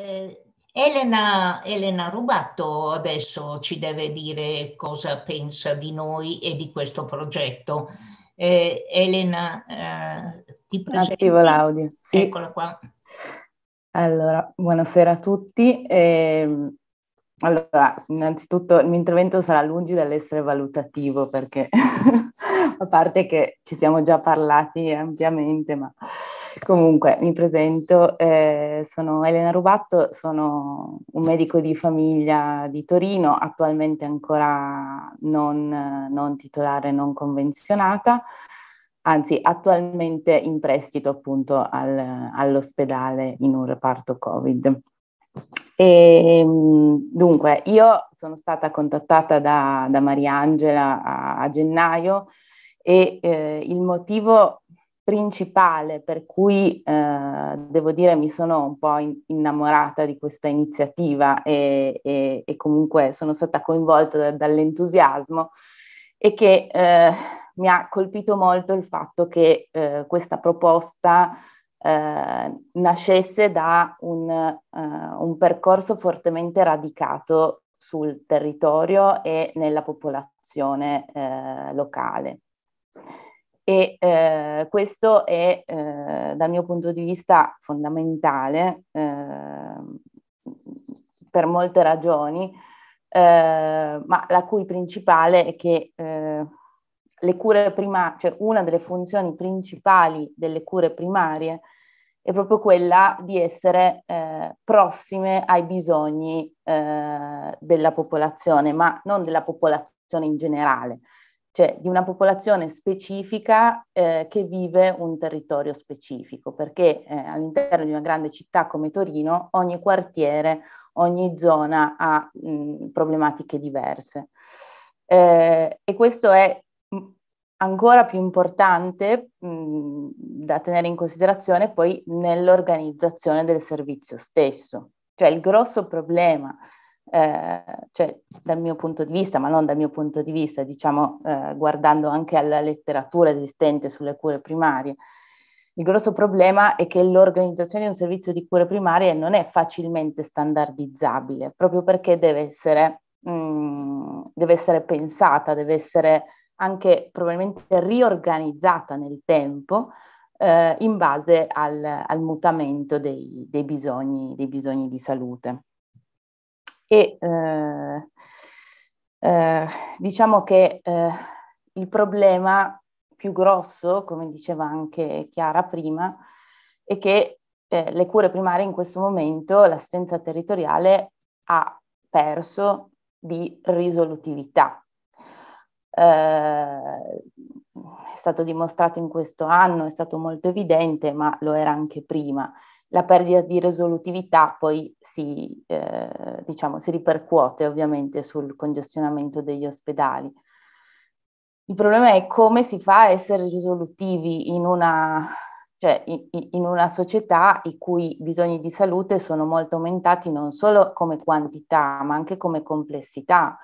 Eh, Elena, Elena Rubato adesso ci deve dire cosa pensa di noi e di questo progetto. Eh, Elena, eh, ti presento. Attivo l'audio. Sì. Eccola qua. Allora, buonasera a tutti. Eh, allora, innanzitutto il mio intervento sarà lungi dall'essere valutativo perché a parte che ci siamo già parlati ampiamente, ma Comunque, mi presento, eh, sono Elena Rubatto, sono un medico di famiglia di Torino, attualmente ancora non, non titolare, non convenzionata, anzi attualmente in prestito appunto al, all'ospedale in un reparto Covid. E, ehm, dunque, io sono stata contattata da, da Mariangela a, a gennaio e eh, il motivo principale per cui eh, devo dire mi sono un po' innamorata di questa iniziativa e, e, e comunque sono stata coinvolta da- dall'entusiasmo è che eh, mi ha colpito molto il fatto che eh, questa proposta eh, nascesse da un, uh, un percorso fortemente radicato sul territorio e nella popolazione eh, locale. E eh, questo è, eh, dal mio punto di vista, fondamentale eh, per molte ragioni, eh, ma la cui principale è che eh, le cure primarie, cioè una delle funzioni principali delle cure primarie è proprio quella di essere eh, prossime ai bisogni eh, della popolazione, ma non della popolazione in generale, cioè di una popolazione specifica eh, che vive un territorio specifico, perché eh, all'interno di una grande città come Torino ogni quartiere, ogni zona ha mh, problematiche diverse. Eh, e questo è ancora più importante mh, da tenere in considerazione poi nell'organizzazione del servizio stesso. Cioè il grosso problema eh, cioè dal mio punto di vista, ma non dal mio punto di vista, diciamo eh, guardando anche alla letteratura esistente sulle cure primarie, il grosso problema è che l'organizzazione di un servizio di cure primarie non è facilmente standardizzabile, proprio perché deve essere, mh, mm, deve essere pensata, deve essere anche probabilmente riorganizzata nel tempo eh, in base al, al mutamento dei, dei, bisogni, dei bisogni di salute e eh, eh, diciamo che eh, il problema più grosso, come diceva anche Chiara prima, è che eh, le cure primarie in questo momento, l'assistenza territoriale ha perso di risolutività. Eh, è stato dimostrato in questo anno, è stato molto evidente, ma lo era anche prima la perdita di risolutività poi si, eh, diciamo, si ripercuote ovviamente sul congestionamento degli ospedali. Il problema è come si fa a essere risolutivi in una, cioè in, in una, società i cui bisogni di salute sono molto aumentati non solo come quantità ma anche come complessità.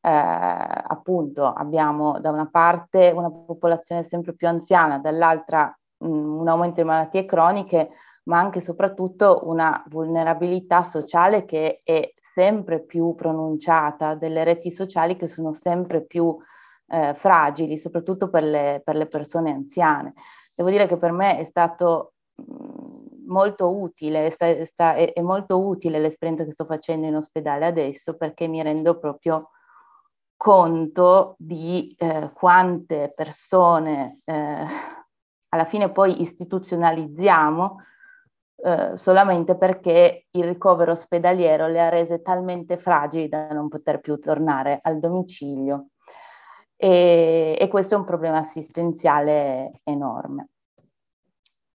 Eh, appunto abbiamo da una parte una popolazione sempre più anziana, dall'altra mh, mm, un aumento di malattie croniche, ma anche e soprattutto una vulnerabilità sociale che è sempre più pronunciata, delle reti sociali che sono sempre più eh, fragili, soprattutto per le, per le, persone anziane. Devo dire che per me è stato mm, molto utile, è, sta, è, sta, è, è molto utile l'esperienza che sto facendo in ospedale adesso perché mi rendo proprio conto di eh, quante persone eh, alla fine poi istituzionalizziamo eh, solamente perché il ricovero ospedaliero le ha rese talmente fragili da non poter più tornare al domicilio e, e questo è un problema assistenziale enorme.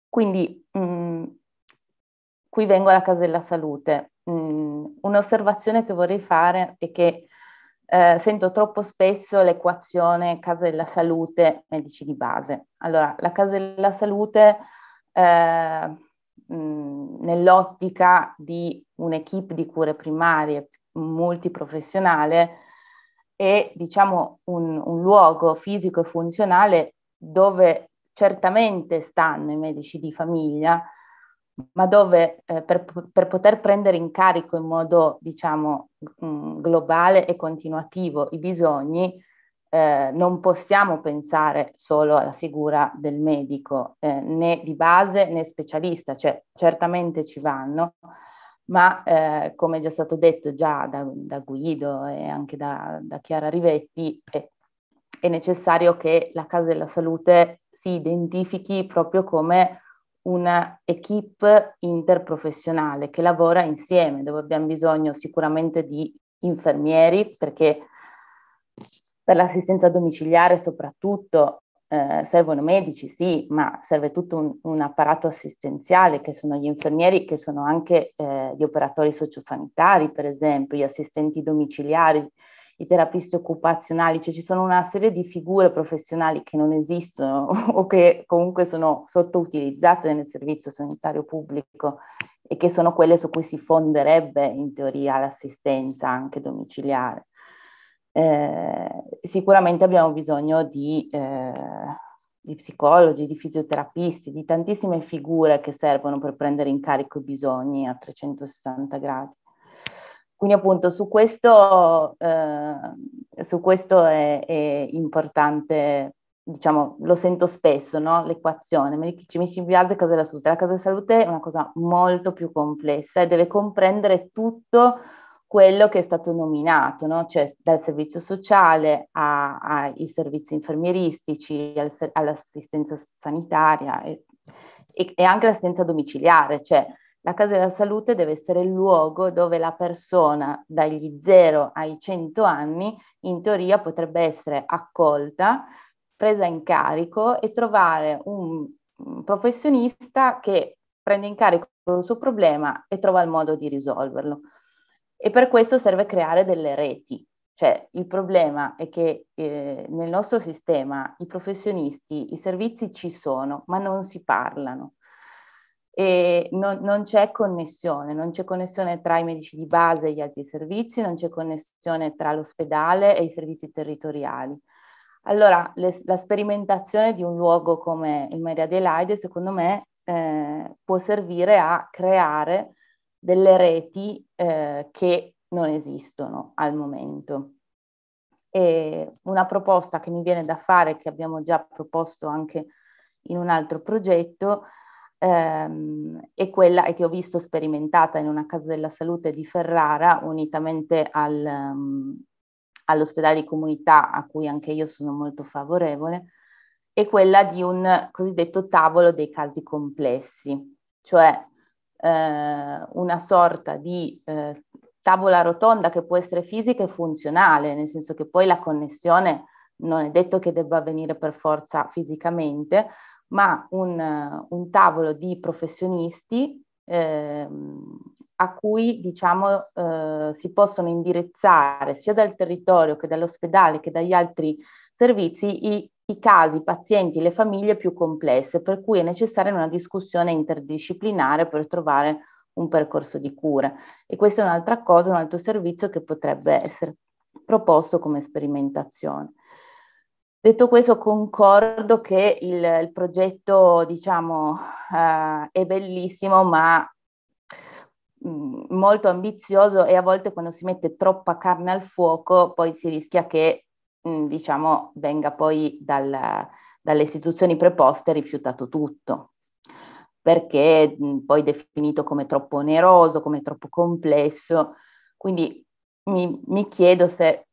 Quindi mh, mm, qui vengo alla casella salute. Mh, mm, un'osservazione che vorrei fare è che eh, sento troppo spesso l'equazione casella salute medici di base. Allora, la casella salute eh, nell'ottica di un'equipe di cure primarie multiprofessionale e diciamo un, un luogo fisico e funzionale dove certamente stanno i medici di famiglia, ma dove eh, per, per, poter prendere in carico in modo diciamo mh, mm, globale e continuativo i bisogni eh, non possiamo pensare solo alla figura del medico, eh, né di base né specialista, cioè certamente ci vanno, ma eh, come è già stato detto già da, da Guido e anche da, da Chiara Rivetti, è, è, necessario che la Casa della Salute si identifichi proprio come una equip interprofessionale che lavora insieme, dove abbiamo bisogno sicuramente di infermieri, perché per l'assistenza domiciliare soprattutto eh, servono medici, sì, ma serve tutto un, un, apparato assistenziale che sono gli infermieri, che sono anche eh, gli operatori sociosanitari, per esempio, gli assistenti domiciliari, i terapisti occupazionali, cioè ci sono una serie di figure professionali che non esistono o che comunque sono sottoutilizzate nel servizio sanitario pubblico e che sono quelle su cui si fonderebbe in teoria l'assistenza anche domiciliare. Eh, sicuramente abbiamo bisogno di, eh, di, psicologi, di fisioterapisti, di tantissime figure che servono per prendere in carico i bisogni a 360 gradi. Quindi appunto su questo, eh, su questo è, è, importante, diciamo, lo sento spesso, no? l'equazione. Mi si piace casa della salute. La casa della salute è una cosa molto più complessa e deve comprendere tutto quello che è stato nominato, no? cioè dal servizio sociale a, ai servizi infermieristici, al, all'assistenza sanitaria e, e, e anche l'assistenza domiciliare, cioè la casa della salute deve essere il luogo dove la persona dagli 0 ai 100 anni in teoria potrebbe essere accolta, presa in carico e trovare un professionista che prende in carico il suo problema e trova il modo di risolverlo e per questo serve creare delle reti. Cioè il problema è che eh, nel nostro sistema i professionisti, i servizi ci sono, ma non si parlano. E non, non c'è connessione, non c'è connessione tra i medici di base e gli altri servizi, non c'è connessione tra l'ospedale e i servizi territoriali. Allora, le, la sperimentazione di un luogo come il Maria Adelaide, secondo me, eh, può servire a creare delle reti eh, che non esistono al momento. E una proposta che mi viene da fare, che abbiamo già proposto anche in un altro progetto, ehm, è quella che ho visto sperimentata in una casa della salute di Ferrara, unitamente al, um, all'ospedale di comunità, a cui anche io sono molto favorevole, è quella di un cosiddetto tavolo dei casi complessi, cioè eh, una sorta di eh, tavola rotonda che può essere fisica e funzionale, nel senso che poi la connessione non è detto che debba avvenire per forza fisicamente, ma un, eh, un tavolo di professionisti eh, a cui diciamo, eh, si possono indirizzare sia dal territorio che dall'ospedale che dagli altri servizi i i casi, i pazienti, le famiglie più complesse, per cui è necessaria una discussione interdisciplinare per trovare un percorso di cura. E questa è un'altra cosa, un altro servizio che potrebbe essere proposto come sperimentazione. Detto questo, concordo che il, il progetto, diciamo, eh, è bellissimo, ma mm, molto ambizioso e a volte quando si mette troppa carne al fuoco poi si rischia che Mm, diciamo, venga poi dal, dalle istituzioni preposte rifiutato tutto perché mh, mm, poi definito come troppo oneroso, come troppo complesso. Quindi mi, mi chiedo se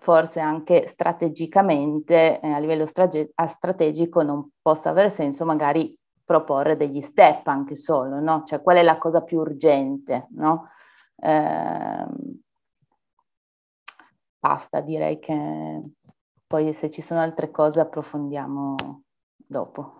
forse anche strategicamente, eh, a livello strage- a strategico, non possa avere senso magari proporre degli step anche solo, no? Cioè qual è la cosa più urgente, no? Eh, basta, direi che poi se ci sono altre cose approfondiamo dopo.